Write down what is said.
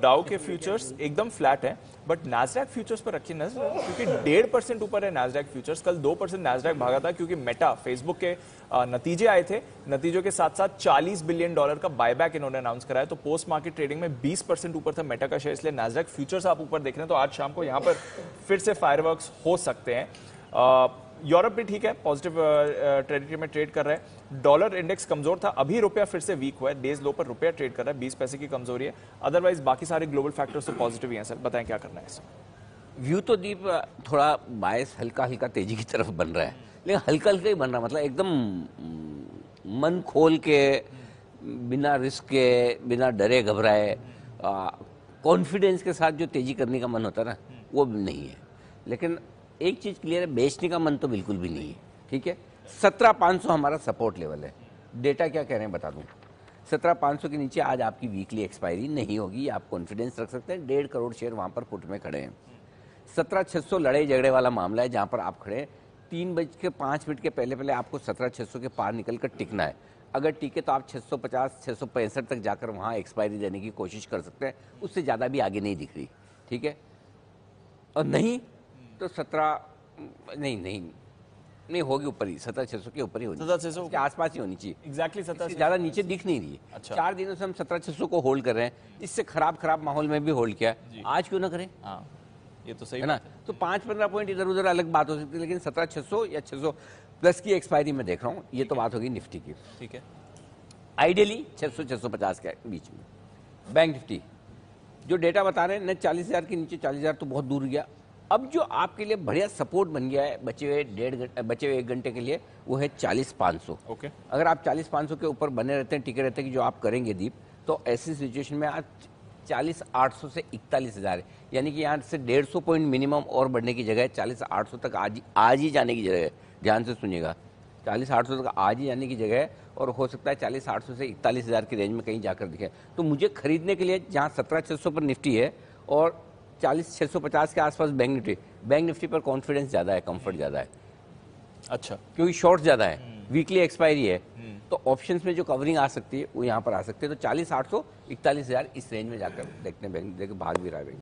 डाउ के फ्यूचर्स एकदम फ्लैट है बट नाजडैक फ्यूचर्स पर रखिए नजर क्योंकि डेढ़ परसेंट ऊपर है नाजडैक फ्यूचर्स कल दो परसेंट नाजडैक भागा था क्योंकि मेटा फेसबुक के नतीजे आए थे नतीजों के साथ साथ 40 बिलियन डॉलर का बायबैक इन्होंने अनाउंस कराया तो पोस्ट मार्केट ट्रेडिंग में 20 परसेंट ऊपर था मेटा का शेयर इसलिए नाजडैक फ्यूचर्स आप ऊपर देख रहे हैं तो आज शाम को यहां पर फिर से फायरवर्क हो सकते हैं यूरोप भी ठीक है पॉजिटिव टेरिटरी uh, uh, में ट्रेड कर रहा है डॉलर इंडेक्स कमजोर था अभी रुपया फिर से वीक हुआ है डेज लो पर रुपया ट्रेड कर रहा है बीस पैसे की कमजोरी है अदरवाइज बाकी सारे ग्लोबल फैक्टर्स तो पॉजिटिव ही हैं सर बताएं क्या करना है इसमें व्यू तो दीप uh, थोड़ा बायस हल्का हल्का तेजी की तरफ बन रहा है लेकिन हल्का हल्का ही बन रहा है मतलब एकदम mm, मन खोल के बिना रिस्क के बिना डरे घबराए कॉन्फिडेंस के साथ जो तेजी करने का मन होता है ना हम्म। वो नहीं है लेकिन एक चीज़ क्लियर है बेचने का मन तो बिल्कुल भी नहीं है ठीक है सत्रह पाँच सौ हमारा सपोर्ट लेवल है डेटा क्या कह रहे हैं बता दूँ सत्रह पाँच सौ के नीचे आज आपकी वीकली एक्सपायरी नहीं होगी आप कॉन्फिडेंस रख सकते हैं डेढ़ करोड़ शेयर वहाँ पर पुट में खड़े हैं सत्रह छः सौ लड़ाई झगड़े वाला मामला है जहाँ पर आप खड़े हैं तीन बज के पाँच मिनट के पहले पहले आपको सत्रह छः सौ के पार निकल कर टिकना है अगर टिके तो आप सौ पचास सौ पैंसठ तक जाकर वहाँ एक्सपायरी देने की कोशिश कर सकते हैं उससे ज़्यादा भी आगे नहीं दिख रही ठीक है और नहीं तो सत्रह नहीं नहीं नहीं होगी ऊपर ही सत्रह छह सौ के ऊपर ही होगी सत्रह छह सौ के आसपास ही होनी चाहिए एग्जैक्टली सत्रह ज्यादा नीचे दिख नहीं रही है अच्छा। चार दिनों से हम सत्रह छह सौ को होल्ड कर रहे हैं इससे खराब खराब माहौल में भी होल्ड किया आज क्यों ना करें हाँ, ये तो सही है ना तो पांच पंद्रह पॉइंट इधर उधर अलग बात हो सकती है लेकिन सत्रह छह सौ या छह सौ प्लस की एक्सपायरी में देख रहा हूँ ये तो बात होगी निफ्टी की ठीक है आइडियली छह सौ छह सौ पचास के बीच में बैंक निफ्टी जो डेटा बता रहे हैं न चालीस हज़ार के नीचे चालीस हज़ार तो बहुत दूर गया अब जो आपके लिए बढ़िया सपोर्ट बन गया है बचे हुए डेढ़ घंटे बचे हुए एक घंटे के लिए वो है चालीस पाँच सौ ओके अगर आप चालीस पाँच सौ के ऊपर बने रहते हैं टिके रहते हैं कि जो आप करेंगे दीप तो ऐसी सिचुएशन में आज चालीस आठ सौ से इकतालीस हज़ार यानी कि यहाँ से डेढ़ सौ पॉइंट मिनिमम और बढ़ने की जगह है चालीस आठ सौ तक आज आज ही जाने की जगह है ध्यान से सुनिएगा चालीस आठ सौ तक आज ही जाने की जगह है और हो सकता है चालीस आठ सौ से इकतालीस हज़ार की रेंज में कहीं जाकर दिखे तो मुझे खरीदने के लिए जहाँ सत्रह छः सौ पर निफ्टी है और चालीस सौ पचास के आसपास बैंक निफ्टी बैंक निफ्टी पर कॉन्फिडेंस ज़्यादा है कंफर्ट ज़्यादा है अच्छा क्योंकि शॉर्ट ज़्यादा है वीकली हम्म। एक्सपायरी है हम्म। तो ऑप्शन में जो कवरिंग आ सकती है वो यहाँ पर आ सकती है तो चालीस आठ सौ इकतालीस हज़ार इस रेंज में जाकर देखते हैं बैंक देखिए भाग भी रहा है